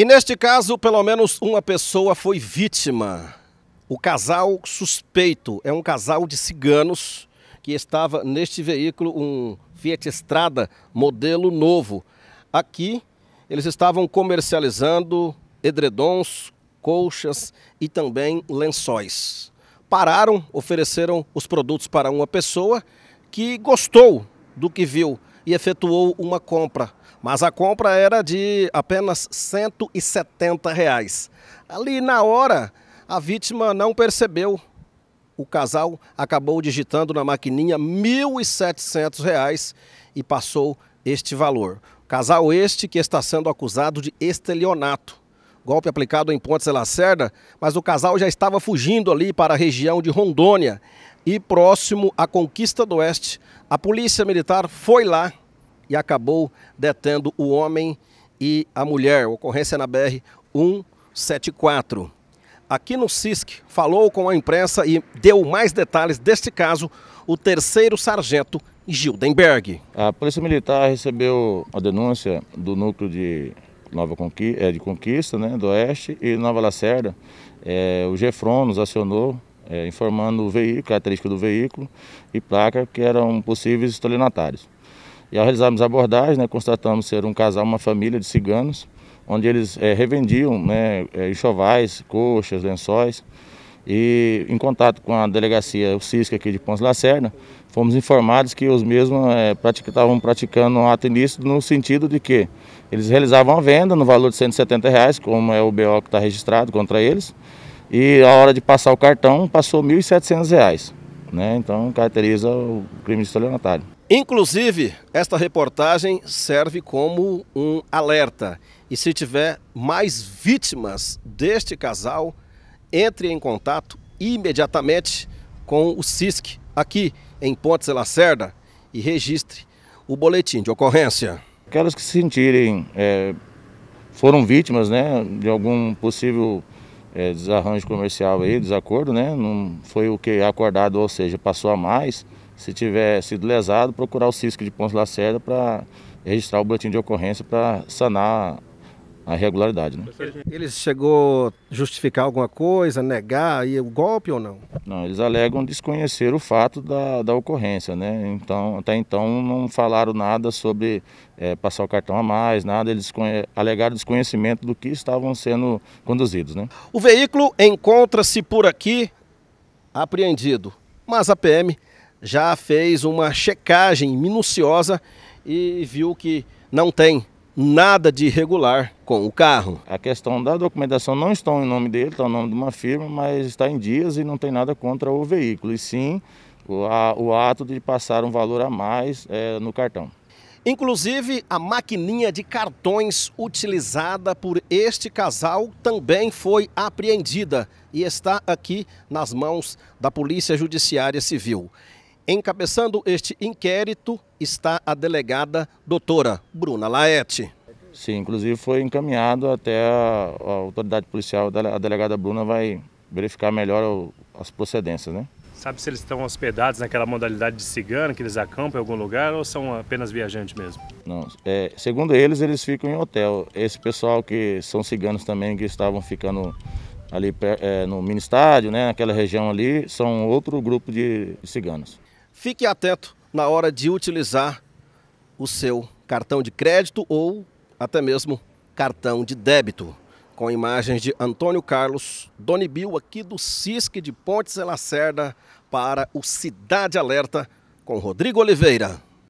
E neste caso, pelo menos uma pessoa foi vítima. O casal suspeito é um casal de ciganos que estava neste veículo, um Fiat Estrada modelo novo. Aqui eles estavam comercializando edredons, colchas e também lençóis. Pararam, ofereceram os produtos para uma pessoa que gostou do que viu e efetuou uma compra mas a compra era de apenas 170 reais. Ali na hora, a vítima não percebeu. O casal acabou digitando na maquininha R$ 1.700 e passou este valor. Casal este que está sendo acusado de estelionato. Golpe aplicado em Pontes e Lacerda, mas o casal já estava fugindo ali para a região de Rondônia. E próximo à Conquista do Oeste, a Polícia Militar foi lá e acabou detendo o homem e a mulher. Ocorrência na BR 174. Aqui no CISC, falou com a imprensa e deu mais detalhes deste caso o terceiro sargento Gildenberg. A Polícia Militar recebeu a denúncia do núcleo de Nova Conquista, é, de Conquista né, do Oeste e Nova Lacerda. É, o Gefron nos acionou é, informando o veículo, característica do veículo e placa que eram possíveis estelionatários. E ao realizarmos a abordagem, né, constatamos ser um casal, uma família de ciganos, onde eles é, revendiam né, eh, enxovais, coxas, lençóis. E em contato com a delegacia, o CISC aqui de Pons Lacerda, fomos informados que os mesmos é, estavam praticando um ato início no sentido de que eles realizavam a venda no valor de 170 reais, como é o BO que está registrado contra eles, e a hora de passar o cartão passou R$ 1.700. Né? Então caracteriza o crime de estelionatário. Inclusive, esta reportagem serve como um alerta. E se tiver mais vítimas deste casal, entre em contato imediatamente com o SISC aqui em Pontes e Lacerda e registre o boletim de ocorrência. Aquelas que se sentirem é, foram vítimas né, de algum possível é, desarranjo comercial aí, desacordo, né? Não foi o que é acordado, ou seja, passou a mais, se tiver sido lesado, procurar o Cisco de Pontos Lacerda para registrar o boletim de ocorrência para sanar a irregularidade. Né? Ele chegou a justificar alguma coisa, negar aí o golpe ou não? Não, eles alegam desconhecer o fato da, da ocorrência, né? Então, até então não falaram nada sobre é, passar o cartão a mais, nada, eles alegaram desconhecimento do que estavam sendo conduzidos, né? O veículo encontra-se por aqui apreendido, mas a PM já fez uma checagem minuciosa e viu que não tem nada de irregular com o carro. A questão da documentação não está em nome dele, está em nome de uma firma, mas está em dias e não tem nada contra o veículo, e sim o, a, o ato de passar um valor a mais é, no cartão. Inclusive, a maquininha de cartões utilizada por este casal também foi apreendida e está aqui nas mãos da Polícia Judiciária Civil. Encabeçando este inquérito está a delegada doutora Bruna Laete. Sim, inclusive foi encaminhado até a, a autoridade policial, a delegada Bruna vai verificar melhor o, as procedências, né? Sabe se eles estão hospedados naquela modalidade de cigano, que eles acampam em algum lugar, ou são apenas viajantes mesmo? Não, é, segundo eles, eles ficam em hotel. Esse pessoal que são ciganos também, que estavam ficando ali é, no mini estádio, né, naquela região ali, são outro grupo de ciganos. Fique atento na hora de utilizar o seu cartão de crédito ou até mesmo cartão de débito. Com imagens de Antônio Carlos Donibio aqui do Cisque de Pontes e Lacerda para o Cidade Alerta com Rodrigo Oliveira.